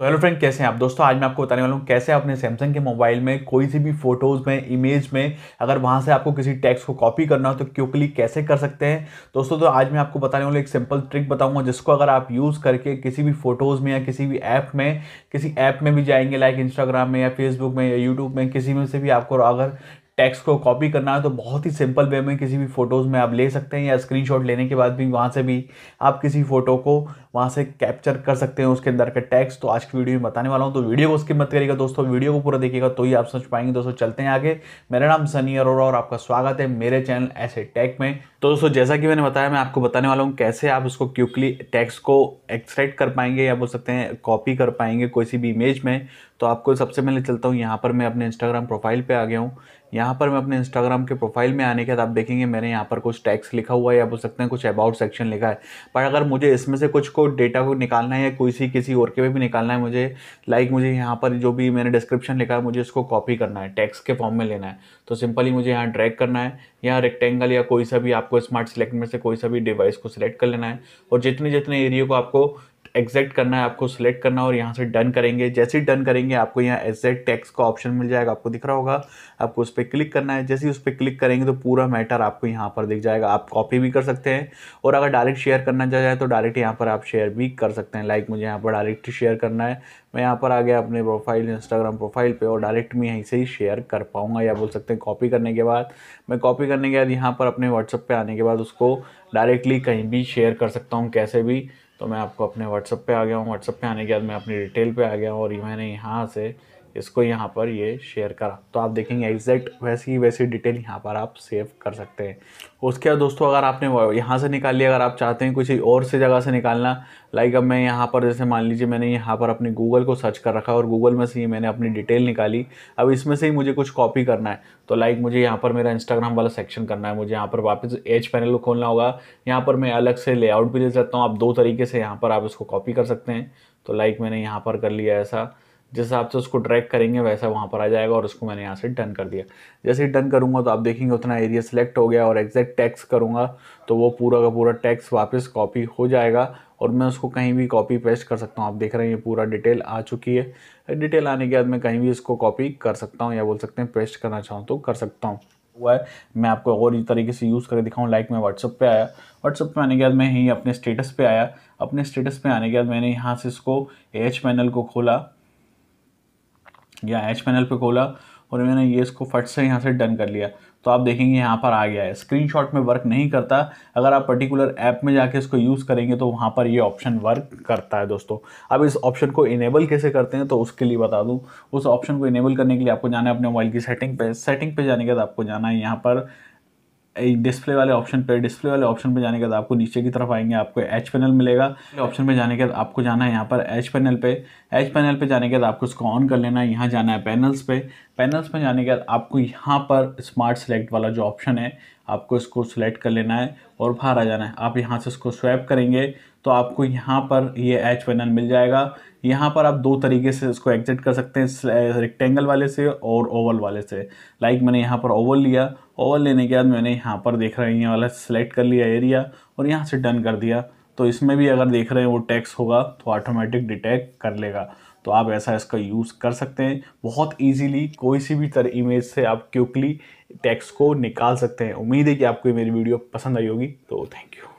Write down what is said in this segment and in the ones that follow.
तो hello friend कैसे हैं आप दोस्तों आज मैं आपको बताने वाला हूँ कैसे अपने सैमसंग के मोबाइल में कोई सी भी फोटोज़ में इमेज में अगर वहाँ से आपको किसी टेक्स्ट को कॉपी करना हो तो क्यों क्लिक कैसे कर सकते हैं दोस्तों तो आज मैं आपको बताने वाला एक सिंपल ट्रिक बताऊंगा जिसको अगर आप यूज़ करके किसी भी फोटोज़ में या किसी भी ऐप में किसी ऐप में भी जाएंगे लाइक इंस्टाग्राम में या फेसबुक में या यूट्यूब में किसी में से भी आपको अगर टेक्स्ट को कॉपी करना है तो बहुत ही सिंपल वे में किसी भी फ़ोटोज़ में आप ले सकते हैं या स्क्रीनशॉट लेने के बाद भी वहाँ से भी आप किसी फ़ोटो को वहाँ से कैप्चर कर सकते हैं उसके अंदर के टैक्स तो आज की वीडियो में बताने वाला हूँ तो वीडियो को स्किप मत करिएगा दोस्तों वीडियो को पूरा देखिएगा तो ही आप समझ पाएंगे दोस्तों चलते हैं आगे मेरा नाम सनी अरोरा और आपका स्वागत है मेरे चैनल ऐसे टैक में तो दोस्तों जैसा कि मैंने बताया मैं आपको बताने वाला हूँ कैसे आप उसको क्यूकली टैक्स को एक्सट्रैक्ट कर पाएंगे या बोल सकते हैं कॉपी कर पाएंगे किसी भी इमेज में तो आपको सबसे पहले चलता हूँ यहाँ पर मैं अपने इंस्टाग्राम प्रोफाइल पर आ गया हूँ यहाँ पर मैं अपने इंस्टाग्राम के प्रोफाइल में आने के बाद आप देखेंगे मैंने यहाँ पर कुछ टैक्स लिखा हुआ है या बोल सकते हैं कुछ अबाउट सेक्शन लिखा है पर अगर मुझे इसमें से कुछ को डेटा को निकालना है या कोई सी किसी और के पे भी निकालना है मुझे लाइक like मुझे यहाँ पर जो भी मैंने डिस्क्रिप्शन लिखा है मुझे इसको कॉपी करना है टेक्स्ट के फॉर्म में लेना है तो सिंपली मुझे यहाँ ड्रैग करना है या रेक्टेंगल या कोई सा भी आपको स्मार्ट सिलेक्ट में से कोई सा भी डिवाइस को सिलेक्ट कर लेना है और जितने जितने एरिए को आपको एग्जैक्ट करना है आपको सिलेक्ट करना और यहाँ से डन करेंगे जैसे ही डन करेंगे आपको यहाँ एग्जैक्ट टैक्स का ऑप्शन मिल जाएगा आपको दिख रहा होगा आपको उस पर क्लिक करना है जैसे ही उस पर क्लिक करेंगे तो पूरा मैटर आपको यहाँ पर दिख जाएगा आप कॉपी भी कर सकते हैं और अगर डायरेक्ट शेयर करना जाए तो डायरेक्ट यहाँ पर आप शेयर भी कर सकते हैं लाइक मुझे यहाँ पर डायरेक्ट शेयर करना है मैं यहाँ पर आ गया अपने प्रोफाइल इंस्टाग्राम प्रोफाइल पर और डायरेक्ट मैं यहीं से ही शेयर कर पाऊँगा या बोल सकते हैं कॉपी करने के बाद मैं कॉपी करने के बाद यहाँ पर अपने व्हाट्सअप पर आने के बाद उसको डायरेक्टली कहीं भी शेयर कर सकता हूँ कैसे भी तो मैं आपको अपने व्हाट्सअप पे आ गया हूँ व्हाट्सअप पे आने के बाद मैं अपनी डिटेल पे आ गया हूँ और मैंने यहाँ से इसको यहाँ पर ये शेयर करा तो आप देखेंगे एग्जैक्ट वैसी वैसी डिटेल यहाँ पर आप सेव कर सकते हैं उसके बाद दोस्तों अगर आपने यहाँ से निकाल लिया अगर आप चाहते हैं कुछ और से जगह से निकालना लाइक अब मैं यहाँ पर जैसे मान लीजिए मैंने यहाँ पर अपने गूगल को सर्च कर रखा और गूगल में से ही मैंने अपनी डिटेल निकाली अब इसमें से ही मुझे कुछ कॉपी करना है तो लाइक मुझे यहाँ पर मेरा इंस्टाग्राम वाला सेक्शन करना है मुझे यहाँ पर वापस एज पैनल को खोलना होगा यहाँ पर मैं अलग से लेआउट भी ले सकता हूँ आप दो तरीके से यहाँ पर आप इसको कॉपी कर सकते हैं तो लाइक मैंने यहाँ पर कर लिया ऐसा जिस हिसाब से उसको ड्रैग करेंगे वैसा वहाँ पर आ जाएगा और उसको मैंने यहाँ से डन कर दिया जैसे ही डन करूँगा तो आप देखेंगे उतना एरिया सेलेक्ट हो गया और एग्जैक्ट टैक्स करूँगा तो वो पूरा का पूरा टैक्स वापस कॉपी हो जाएगा और मैं उसको कहीं भी कॉपी पेस्ट कर सकता हूँ आप देख रहे हैं ये पूरा डिटेल आ चुकी है डिटेल आने के बाद मैं कहीं भी इसको कॉपी कर सकता हूँ या बोल सकते हैं पेस्ट करना चाहूँ तो कर सकता हूँ हुआ है मैं आपको और इस तरीके से यूज़ करके दिखाऊँ लाइक मैं व्हाट्सअप पे आया व्हाट्सअप पे आने के बाद मैं यहीं अपने स्टेटस पे आया अपने स्टेटस पे आने के बाद मैंने यहाँ से इसको एच पैनल को खोला या एच पैनल पे खोला और मैंने ये इसको फट से यहाँ से डन कर लिया तो आप देखेंगे यहाँ पर आ गया है स्क्रीनशॉट में वर्क नहीं करता अगर आप पर्टिकुलर ऐप में जाके इसको यूज़ करेंगे तो वहाँ पर ये ऑप्शन वर्क करता है दोस्तों अब इस ऑप्शन को इनेबल कैसे करते हैं तो उसके लिए बता दूँ उस ऑप्शन को इनेबल करने के लिए आपको जाना है अपने मोबाइल की सेटिंग पे सेटिंग पे जाने के बाद आपको जाना है यहाँ पर एक डिस्प्ले वाले ऑप्शन पे डिस्प्ले वाले ऑप्शन पे जाने के बाद आपको नीचे की तरफ आएंगे आपको एच पैनल मिलेगा ऑप्शन पे जाने के बाद आपको जाना है यहाँ पर एच पैनल पे एच पैनल पे जाने के बाद आपको इसको ऑन कर लेना है यहाँ जाना है पैनल्स पे पैनल्स पे जाने के बाद आपको यहाँ पर स्मार्ट सेलेक्ट वाला जो ऑप्शन है आपको इसको सिलेक्ट कर लेना है और बाहर आ जाना है आप यहाँ से इसको स्वैप करेंगे तो आपको यहाँ पर ये एच पैनल मिल जाएगा यहाँ पर आप दो तरीके से इसको एग्जिट कर सकते हैं रेक्टेंगल वाले से और ओवल वाले से लाइक like मैंने यहाँ पर ओवल लिया ओवल लेने के बाद मैंने यहाँ पर देख रहे हैं ये वाला सेलेक्ट कर लिया एरिया और यहाँ से डन कर दिया तो इसमें भी अगर देख रहे हैं वो टैक्स होगा तो ऑटोमेटिक डिटेक्ट कर लेगा तो आप ऐसा इसका यूज़ कर सकते हैं बहुत ईजीली कोई सी भी तरह इमेज से आप क्यूकली टैक्स को निकाल सकते हैं उम्मीद है कि आपको मेरी वीडियो पसंद आई होगी तो थैंक यू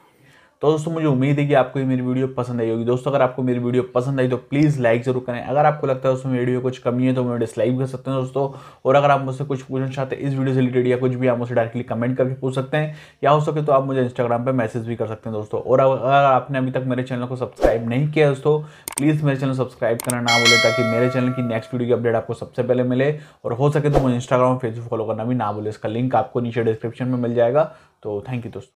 तो दोस्तों मुझे उम्मीद है कि आपको ये मेरी वीडियो पसंद आई होगी दोस्तों अगर आपको मेरी वीडियो पसंद आई तो प्लीज़ लाइक जरूर करें अगर आपको लगता है उसमें वीडियो कुछ कमी है तो मैं डिसलाइक कर सकते हैं दोस्तों और अगर आप मुझसे कुछ पूछना चाहते हैं इस वीडियो से रिलेटेड या कुछ भी आप मुझे डायरेक्टली कमेंट करके पूछ सकते हैं या हो सके तो आप मुझे इंस्टाग्राम पर मैसेज भी कर सकते हैं दोस्तों और अगर आपने अभी तक मेरे चैनल को सब्सक्राइब नहीं किया दोस्तों प्लीज़ मेरे चैनल सब्सक्राइब करना ना बोले ताकि मेरे चैनल की नेक्स्ट वीडियो की अपडेट आपको सबसे पहले मिले और हो सके तो मुझे इंस्टाग्राम और फेसबुक फॉलो करना भी ना बोले इसका लिंक आपको नीचे डिस्क्रिप्शन में मिल जाएगा तो थैंक यू दोस्तों